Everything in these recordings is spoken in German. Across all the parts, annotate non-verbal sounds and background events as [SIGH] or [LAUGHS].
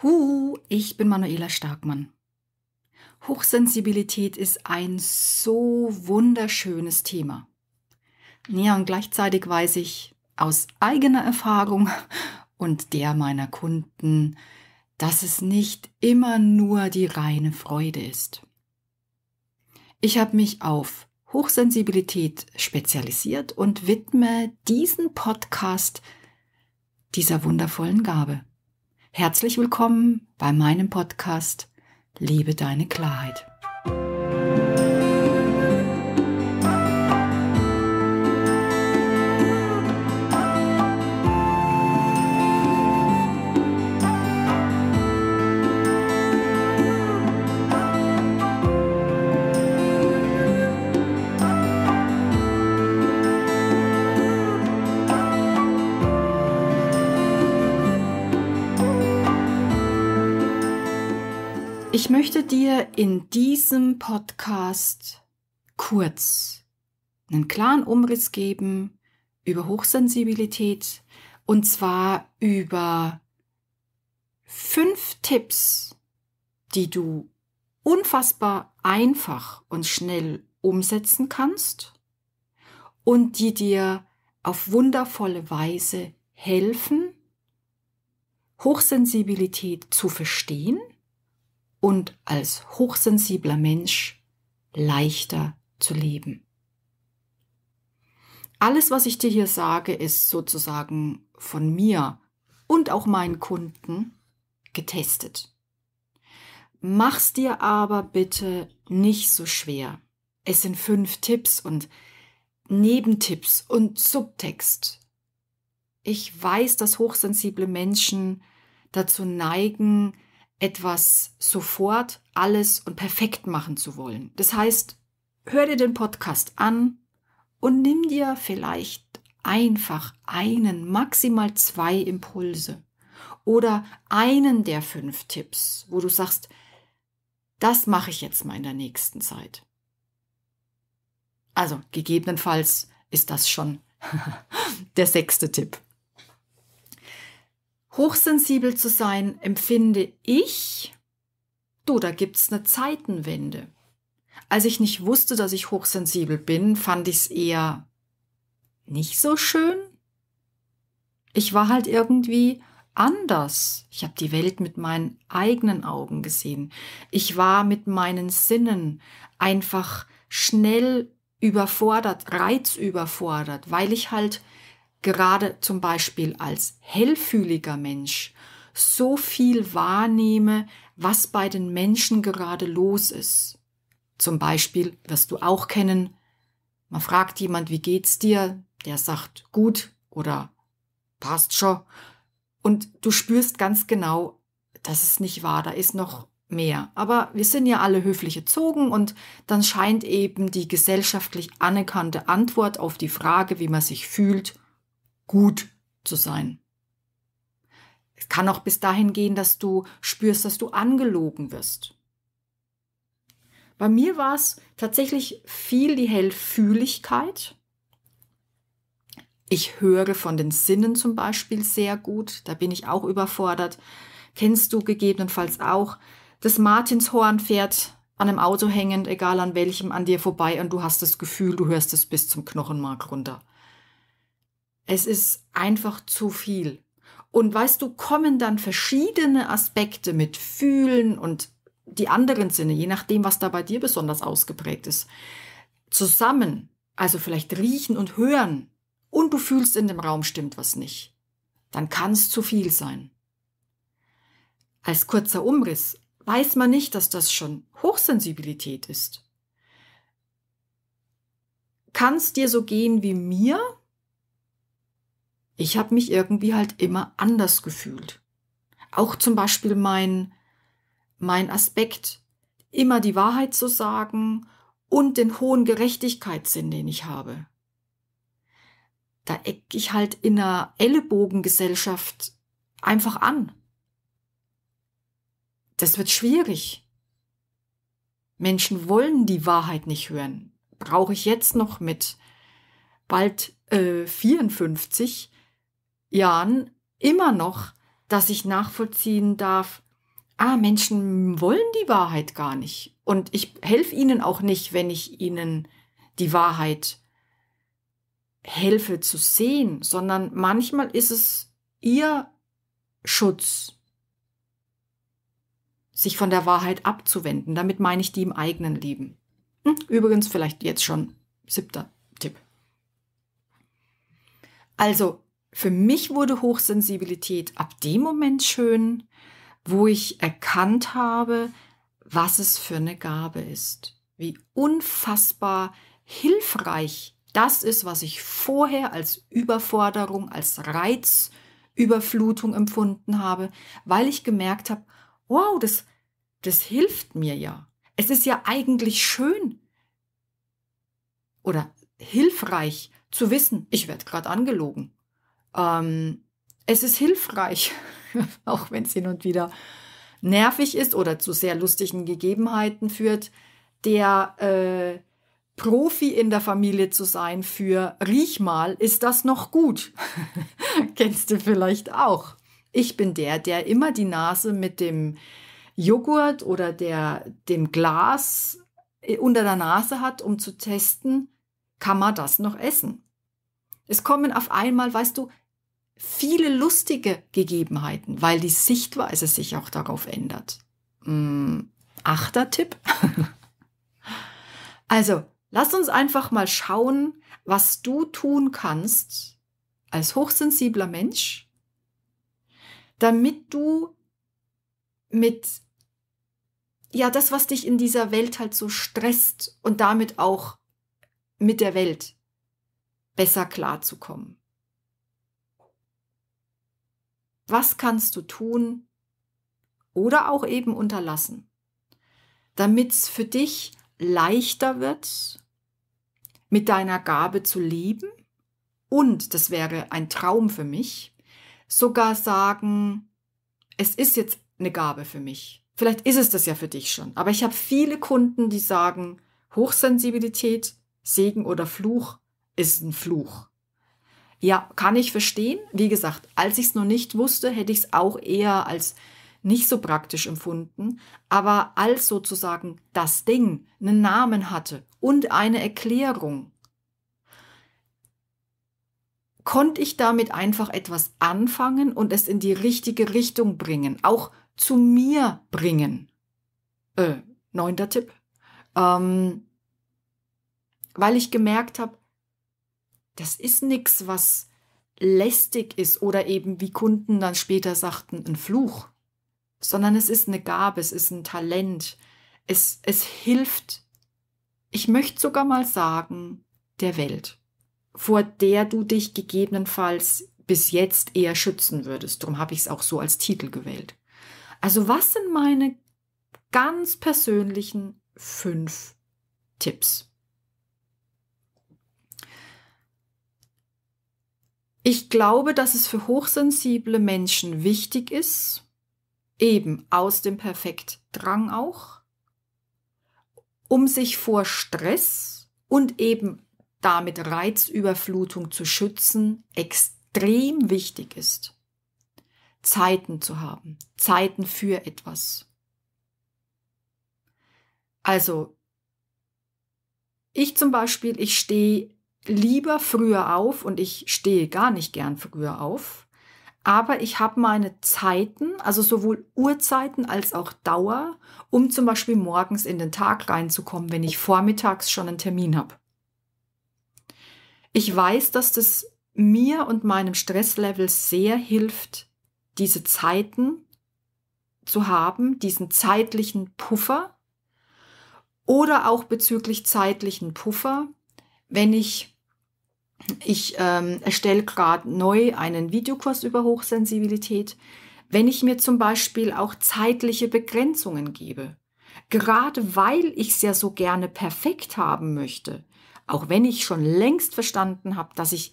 Hu, ich bin Manuela Starkmann. Hochsensibilität ist ein so wunderschönes Thema. Ja, und gleichzeitig weiß ich aus eigener Erfahrung [LAUGHS] und der meiner Kunden, dass es nicht immer nur die reine Freude ist. Ich habe mich auf Hochsensibilität spezialisiert und widme diesen Podcast dieser wundervollen Gabe. Herzlich willkommen bei meinem Podcast Liebe deine Klarheit. Ich möchte dir in diesem Podcast kurz einen klaren Umriss geben über Hochsensibilität und zwar über fünf Tipps, die du unfassbar einfach und schnell umsetzen kannst und die dir auf wundervolle Weise helfen, Hochsensibilität zu verstehen – und als hochsensibler Mensch leichter zu leben. Alles, was ich dir hier sage, ist sozusagen von mir und auch meinen Kunden getestet. Mach's dir aber bitte nicht so schwer. Es sind fünf Tipps und Nebentipps und Subtext. Ich weiß, dass hochsensible Menschen dazu neigen, etwas sofort, alles und perfekt machen zu wollen. Das heißt, hör dir den Podcast an und nimm dir vielleicht einfach einen, maximal zwei Impulse oder einen der fünf Tipps, wo du sagst, das mache ich jetzt mal in der nächsten Zeit. Also gegebenenfalls ist das schon [LAUGHS] der sechste Tipp. Hochsensibel zu sein empfinde ich, du, da gibt es eine Zeitenwende. Als ich nicht wusste, dass ich hochsensibel bin, fand ich es eher nicht so schön. Ich war halt irgendwie anders. Ich habe die Welt mit meinen eigenen Augen gesehen. Ich war mit meinen Sinnen einfach schnell überfordert, reizüberfordert, weil ich halt gerade zum Beispiel als hellfühliger Mensch so viel wahrnehme, was bei den Menschen gerade los ist. Zum Beispiel wirst du auch kennen, man fragt jemand, wie geht's dir? Der sagt gut oder passt schon. Und du spürst ganz genau, das ist nicht wahr, da ist noch mehr. Aber wir sind ja alle höflich erzogen und dann scheint eben die gesellschaftlich anerkannte Antwort auf die Frage, wie man sich fühlt, gut zu sein. Es kann auch bis dahin gehen, dass du spürst, dass du angelogen wirst. Bei mir war es tatsächlich viel die Hellfühligkeit. Ich höre von den Sinnen zum Beispiel sehr gut, da bin ich auch überfordert. Kennst du gegebenenfalls auch das Martinshorn fährt an einem Auto hängend, egal an welchem, an dir vorbei und du hast das Gefühl, du hörst es bis zum Knochenmark runter. Es ist einfach zu viel. Und weißt du, kommen dann verschiedene Aspekte mit Fühlen und die anderen Sinne, je nachdem, was da bei dir besonders ausgeprägt ist, zusammen. Also vielleicht riechen und hören. Und du fühlst in dem Raum stimmt was nicht. Dann kann es zu viel sein. Als kurzer Umriss weiß man nicht, dass das schon Hochsensibilität ist. Kann es dir so gehen wie mir, ich habe mich irgendwie halt immer anders gefühlt. Auch zum Beispiel mein, mein Aspekt, immer die Wahrheit zu sagen und den hohen Gerechtigkeitssinn, den ich habe. Da eck ich halt in einer Ellenbogengesellschaft einfach an. Das wird schwierig. Menschen wollen die Wahrheit nicht hören. Brauche ich jetzt noch mit bald äh, 54 Jahren immer noch, dass ich nachvollziehen darf, ah, Menschen wollen die Wahrheit gar nicht. Und ich helfe ihnen auch nicht, wenn ich ihnen die Wahrheit helfe zu sehen, sondern manchmal ist es ihr Schutz, sich von der Wahrheit abzuwenden. Damit meine ich die im eigenen Leben. Hm, übrigens vielleicht jetzt schon siebter Tipp. Also für mich wurde Hochsensibilität ab dem Moment schön, wo ich erkannt habe, was es für eine Gabe ist. Wie unfassbar hilfreich das ist, was ich vorher als Überforderung, als Reizüberflutung empfunden habe, weil ich gemerkt habe, wow, das, das hilft mir ja. Es ist ja eigentlich schön oder hilfreich zu wissen, ich werde gerade angelogen. Ähm, es ist hilfreich, [LAUGHS] auch wenn es hin und wieder nervig ist oder zu sehr lustigen Gegebenheiten führt, der äh, Profi in der Familie zu sein für riech mal, ist das noch gut? [LAUGHS] Kennst du vielleicht auch. Ich bin der, der immer die Nase mit dem Joghurt oder der, dem Glas äh, unter der Nase hat, um zu testen, kann man das noch essen? Es kommen auf einmal, weißt du, viele lustige Gegebenheiten, weil die Sichtweise sich auch darauf ändert. Hm, achter Tipp. [LAUGHS] also, lass uns einfach mal schauen, was du tun kannst als hochsensibler Mensch, damit du mit ja, das, was dich in dieser Welt halt so stresst und damit auch mit der Welt besser klarzukommen. Was kannst du tun oder auch eben unterlassen, damit es für dich leichter wird, mit deiner Gabe zu leben und, das wäre ein Traum für mich, sogar sagen, es ist jetzt eine Gabe für mich. Vielleicht ist es das ja für dich schon, aber ich habe viele Kunden, die sagen, Hochsensibilität, Segen oder Fluch, ist ein Fluch. Ja, kann ich verstehen. Wie gesagt, als ich es noch nicht wusste, hätte ich es auch eher als nicht so praktisch empfunden. Aber als sozusagen das Ding einen Namen hatte und eine Erklärung, konnte ich damit einfach etwas anfangen und es in die richtige Richtung bringen, auch zu mir bringen. Äh, neunter Tipp. Ähm, weil ich gemerkt habe, das ist nichts, was lästig ist oder eben, wie Kunden dann später sagten, ein Fluch, sondern es ist eine Gabe, es ist ein Talent, es, es hilft, ich möchte sogar mal sagen, der Welt, vor der du dich gegebenenfalls bis jetzt eher schützen würdest. Darum habe ich es auch so als Titel gewählt. Also was sind meine ganz persönlichen fünf Tipps? Ich glaube, dass es für hochsensible Menschen wichtig ist, eben aus dem Perfektdrang auch, um sich vor Stress und eben damit Reizüberflutung zu schützen, extrem wichtig ist, Zeiten zu haben, Zeiten für etwas. Also, ich zum Beispiel, ich stehe lieber früher auf und ich stehe gar nicht gern früher auf. Aber ich habe meine Zeiten, also sowohl Uhrzeiten als auch Dauer, um zum Beispiel morgens in den Tag reinzukommen, wenn ich vormittags schon einen Termin habe. Ich weiß, dass das mir und meinem Stresslevel sehr hilft, diese Zeiten zu haben, diesen zeitlichen Puffer oder auch bezüglich zeitlichen Puffer, wenn ich ich ähm, erstelle gerade neu einen Videokurs über Hochsensibilität, wenn ich mir zum Beispiel auch zeitliche Begrenzungen gebe. Gerade weil ich es ja so gerne perfekt haben möchte, auch wenn ich schon längst verstanden habe, dass ich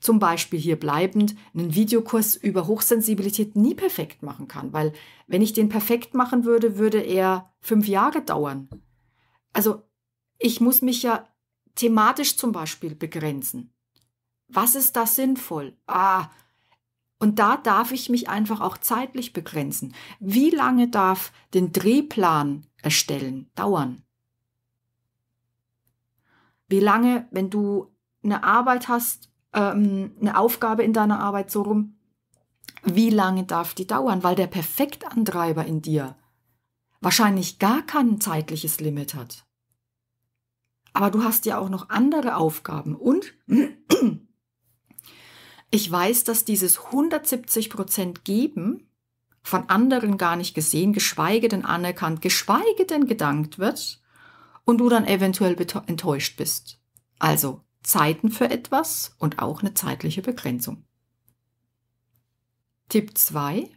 zum Beispiel hier bleibend einen Videokurs über Hochsensibilität nie perfekt machen kann, weil wenn ich den perfekt machen würde, würde er fünf Jahre dauern. Also ich muss mich ja thematisch zum Beispiel begrenzen. Was ist da sinnvoll? Ah, und da darf ich mich einfach auch zeitlich begrenzen. Wie lange darf den Drehplan erstellen dauern? Wie lange, wenn du eine Arbeit hast, ähm, eine Aufgabe in deiner Arbeit so rum, wie lange darf die dauern? Weil der Perfektantreiber in dir wahrscheinlich gar kein zeitliches Limit hat. Aber du hast ja auch noch andere Aufgaben und ich weiß, dass dieses 170 Prozent geben von anderen gar nicht gesehen, geschweige denn anerkannt, geschweige denn gedankt wird und du dann eventuell enttäuscht bist. Also Zeiten für etwas und auch eine zeitliche Begrenzung. Tipp 2.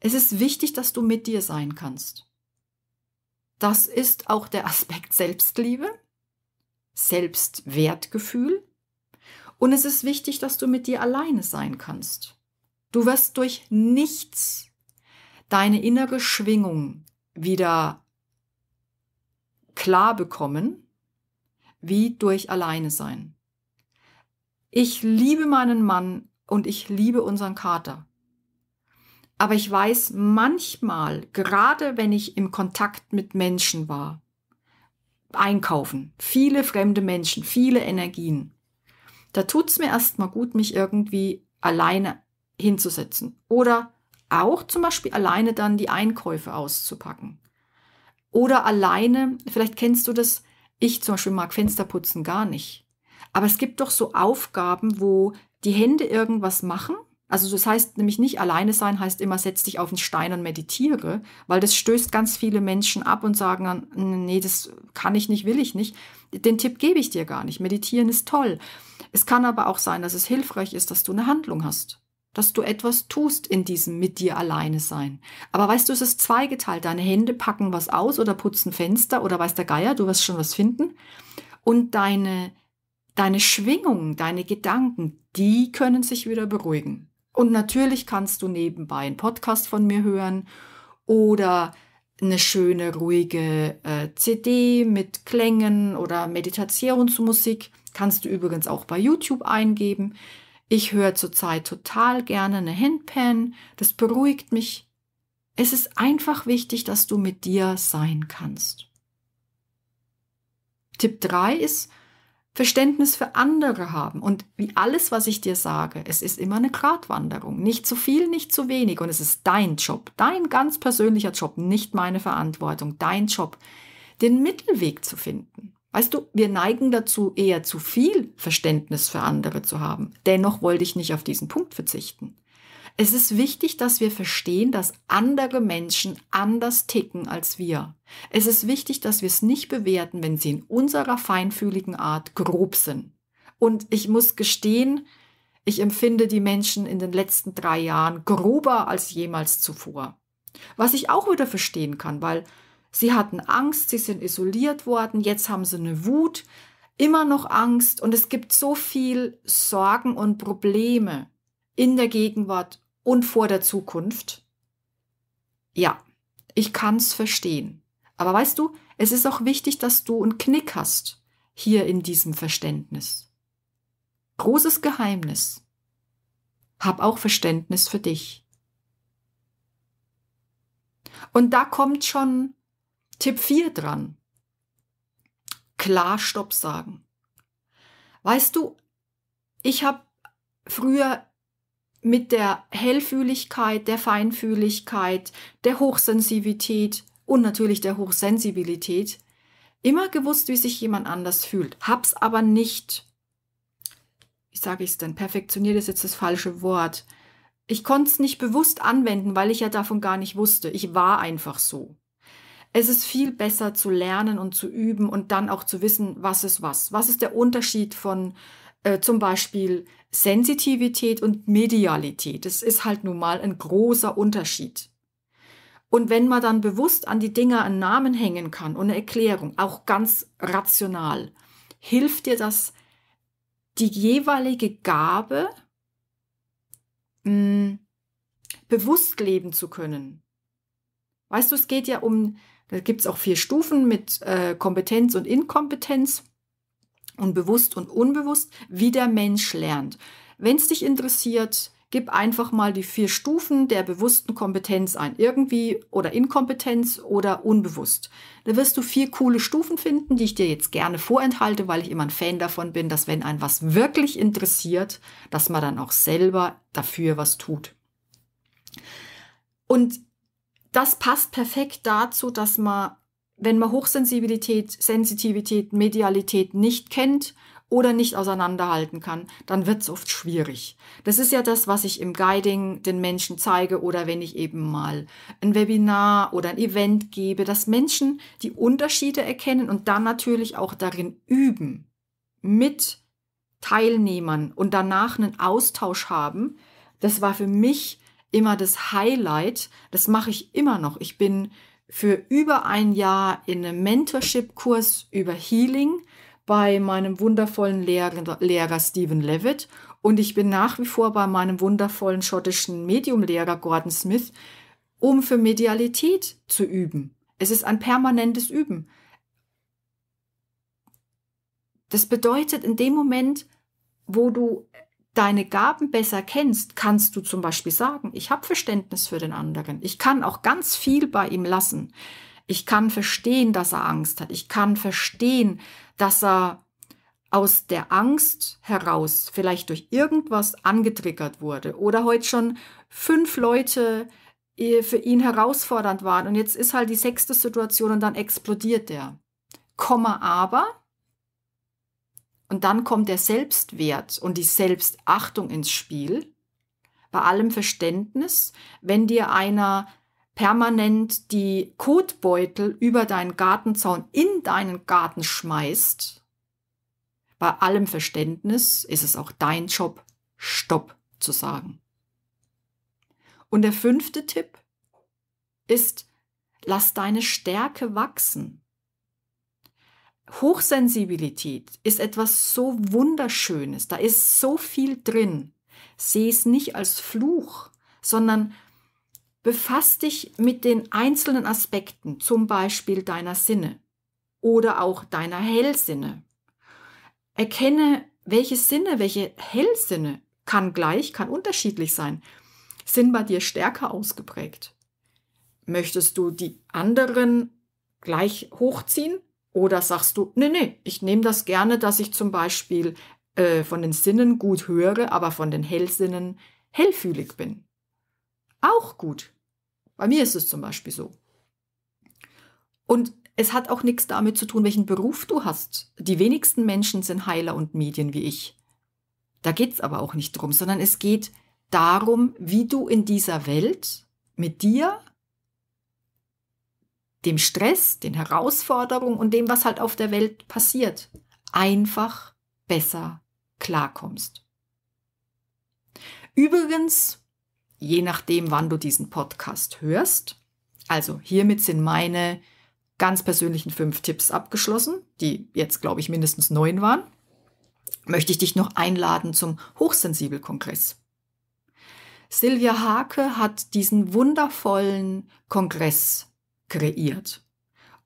Es ist wichtig, dass du mit dir sein kannst. Das ist auch der [LAUGHS] Aspekt Selbstliebe, Selbstwertgefühl, und es ist wichtig, dass du mit dir alleine sein kannst. Du wirst durch nichts deine innere Schwingung wieder klar bekommen, wie durch alleine sein. Ich liebe meinen Mann und ich liebe unseren Kater. Aber ich weiß manchmal, gerade wenn ich im Kontakt mit Menschen war, einkaufen, viele fremde Menschen, viele Energien, da tut's mir erstmal gut, mich irgendwie alleine hinzusetzen. Oder auch zum Beispiel alleine dann die Einkäufe auszupacken. Oder alleine, vielleicht kennst du das, ich zum Beispiel mag Fensterputzen gar nicht. Aber es gibt doch so Aufgaben, wo die Hände irgendwas machen also das heißt nämlich nicht alleine sein heißt immer, setz dich auf den Stein und meditiere, weil das stößt ganz viele Menschen ab und sagen dann, nee, das kann ich nicht, will ich nicht. Den Tipp gebe ich dir gar nicht. Meditieren ist toll. Es kann aber auch sein, dass es hilfreich ist, dass du eine Handlung hast dass du etwas tust in diesem mit dir alleine sein. Aber weißt du, es ist zweigeteilt. Deine Hände packen was aus oder putzen Fenster oder weiß der Geier, du wirst schon was finden. Und deine, deine Schwingungen, deine Gedanken, die können sich wieder beruhigen. Und natürlich kannst du nebenbei einen Podcast von mir hören oder eine schöne, ruhige äh, CD mit Klängen oder Meditationsmusik. Kannst du übrigens auch bei YouTube eingeben. Ich höre zurzeit total gerne eine Handpan. Das beruhigt mich. Es ist einfach wichtig, dass du mit dir sein kannst. Tipp 3 ist, Verständnis für andere haben. Und wie alles, was ich dir sage, es ist immer eine Gratwanderung. Nicht zu viel, nicht zu wenig. Und es ist dein Job, dein ganz persönlicher Job, nicht meine Verantwortung, dein Job, den Mittelweg zu finden. Weißt du, wir neigen dazu, eher zu viel Verständnis für andere zu haben. Dennoch wollte ich nicht auf diesen Punkt verzichten. Es ist wichtig, dass wir verstehen, dass andere Menschen anders ticken als wir. Es ist wichtig, dass wir es nicht bewerten, wenn sie in unserer feinfühligen Art grob sind. Und ich muss gestehen, ich empfinde die Menschen in den letzten drei Jahren grober als jemals zuvor. Was ich auch wieder verstehen kann, weil sie hatten Angst, sie sind isoliert worden, jetzt haben sie eine Wut, immer noch Angst und es gibt so viel Sorgen und Probleme in der Gegenwart und vor der Zukunft. Ja, ich kann's verstehen. Aber weißt du, es ist auch wichtig, dass du einen Knick hast hier in diesem Verständnis. Großes Geheimnis. Hab auch Verständnis für dich. Und da kommt schon Tipp 4 dran. Klar Stopp sagen. Weißt du, ich habe früher mit der Hellfühligkeit, der Feinfühligkeit, der Hochsensitivität und natürlich der Hochsensibilität immer gewusst, wie sich jemand anders fühlt, hab's aber nicht, wie sage ich es denn, perfektioniert ist jetzt das falsche Wort. Ich konnte es nicht bewusst anwenden, weil ich ja davon gar nicht wusste. Ich war einfach so. Es ist viel besser zu lernen und zu üben und dann auch zu wissen, was ist was. Was ist der Unterschied von äh, zum Beispiel Sensitivität und Medialität. Das ist halt nun mal ein großer Unterschied. Und wenn man dann bewusst an die Dinger einen Namen hängen kann und eine Erklärung, auch ganz rational, hilft dir das, die jeweilige Gabe mh, hm, bewusst leben zu können. Weißt du, es geht ja um, da gibt es auch vier Stufen mit äh, Kompetenz und Inkompetenz und bewusst und unbewusst, wie der Mensch lernt. Wenn es dich interessiert, gib einfach mal die vier Stufen der bewussten Kompetenz ein. Irgendwie oder Inkompetenz oder unbewusst. Da wirst du vier coole Stufen finden, die ich dir jetzt gerne vorenthalte, weil ich immer ein Fan davon bin, dass wenn ein was wirklich interessiert, dass man dann auch selber dafür was tut. Und das passt perfekt dazu, dass man wenn man Hochsensibilität, Sensitivität, Medialität nicht kennt oder nicht auseinanderhalten kann, dann wird es oft schwierig. Das ist ja das, was ich im Guiding den Menschen zeige oder wenn ich eben mal ein Webinar oder ein Event gebe, dass Menschen die Unterschiede erkennen und dann natürlich auch darin üben mit Teilnehmern und danach einen Austausch haben. Das war für mich immer das Highlight. Das mache ich immer noch. Ich bin für über ein Jahr in einem Mentorship-Kurs über Healing bei meinem wundervollen Lehrer, Lehrer Stephen Levitt und ich bin nach wie vor bei meinem wundervollen schottischen Medium-Lehrer Gordon Smith, um für Medialität zu üben. Es ist ein permanentes Üben. Das bedeutet, in dem Moment, wo du deine Gaben besser kennst, kannst du zum Beispiel sagen, ich habe Verständnis für den anderen. Ich kann auch ganz viel bei ihm lassen. Ich kann verstehen, dass er Angst hat. Ich kann verstehen, dass er aus der Angst heraus vielleicht durch irgendwas angetriggert wurde oder heute schon fünf Leute äh, für ihn herausfordernd waren und jetzt ist halt die sechste Situation und dann explodiert der. Komma aber, und dann kommt der Selbstwert und die Selbstachtung ins Spiel. Bei allem Verständnis, wenn dir einer permanent die Kotbeutel über deinen Gartenzaun in deinen Garten schmeißt, bei allem Verständnis ist es auch dein Job, Stopp zu sagen. Und der fünfte Tipp ist, lass deine Stärke wachsen. Hochsensibilität ist etwas so Wunderschönes, da ist so viel drin. Seh es nicht als Fluch, sondern befass dich mit den einzelnen Aspekten, zum Beispiel deiner Sinne oder auch deiner Hellsinne. Erkenne, welche Sinne, welche Hellsinne kann gleich, kann unterschiedlich sein, sind bei dir stärker ausgeprägt. Möchtest du die anderen gleich hochziehen oder sagst du, nee, nee, ich nehme das gerne, dass ich zum Beispiel äh, von den Sinnen gut höre, aber von den Hellsinnen hellfühlig bin. Auch gut. Bei mir ist es zum Beispiel so. Und es hat auch nichts damit zu tun, welchen Beruf du hast. Die wenigsten Menschen sind Heiler und Medien wie ich. Da geht es aber auch nicht drum, sondern es geht darum, wie du in dieser Welt mit dir dem Stress, den Herausforderungen und dem, was halt auf der Welt passiert, einfach besser klarkommst. Übrigens, je nachdem, wann du diesen Podcast hörst, also hiermit sind meine ganz persönlichen fünf Tipps abgeschlossen, die jetzt, glaube ich, mindestens neun waren, möchte ich dich noch einladen zum Hochsensibel-Kongress. Silvia Hake hat diesen wundervollen Kongress kreiert.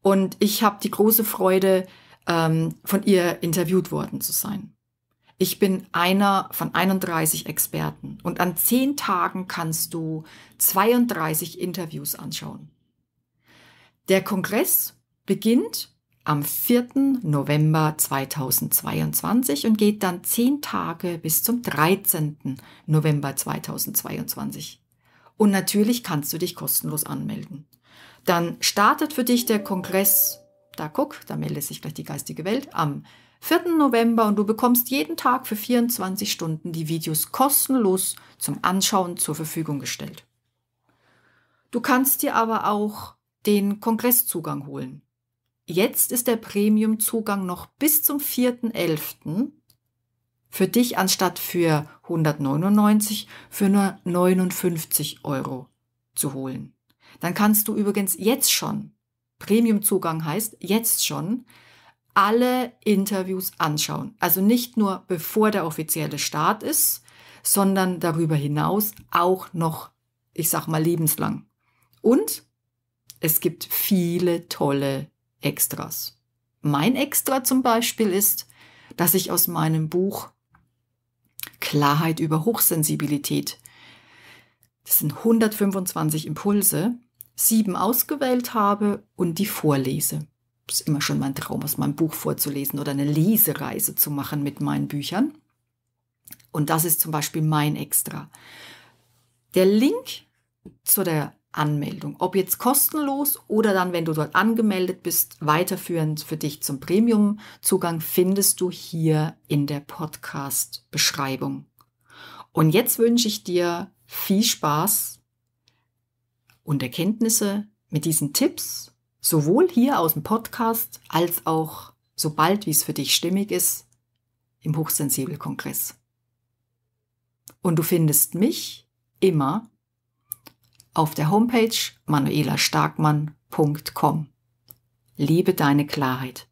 Und ich habe die große Freude, ähm, von ihr interviewt worden zu sein. Ich bin einer von 31 Experten und an 10 Tagen kannst du 32 Interviews anschauen. Der Kongress beginnt am 4. November 2022 und geht dann 10 Tage bis zum 13. November 2022. Und natürlich kannst du dich kostenlos anmelden. Dann startet für dich der Kongress, da guck, da meldet sich gleich die geistige Welt, am 4. November und du bekommst jeden Tag für 24 Stunden die Videos kostenlos zum Anschauen zur Verfügung gestellt. Du kannst dir aber auch den Kongresszugang holen. Jetzt ist der Premiumzugang noch bis zum 4.11. für dich anstatt für 199 für nur 59 Euro zu holen. Dann kannst du übrigens jetzt schon, Premium-Zugang heißt jetzt schon, alle Interviews anschauen. Also nicht nur bevor der offizielle Start ist, sondern darüber hinaus auch noch, ich sag mal, lebenslang. Und es gibt viele tolle Extras. Mein Extra zum Beispiel ist, dass ich aus meinem Buch Klarheit über Hochsensibilität das sind 125 Impulse, sieben ausgewählt habe und die vorlese. Das ist immer schon mein Traum, aus meinem Buch vorzulesen oder eine Lesereise zu machen mit meinen Büchern. Und das ist zum Beispiel mein Extra. Der Link zu der Anmeldung, ob jetzt kostenlos oder dann, wenn du dort angemeldet bist, weiterführend für dich zum Premium-Zugang, findest du hier in der Podcast-Beschreibung. Und jetzt wünsche ich dir viel Spaß und Erkenntnisse mit diesen Tipps, sowohl hier aus dem Podcast als auch sobald, wie es für dich stimmig ist, im Hochsensibelkongress. Und du findest mich immer auf der Homepage manuelastarkmann.com. Liebe deine Klarheit.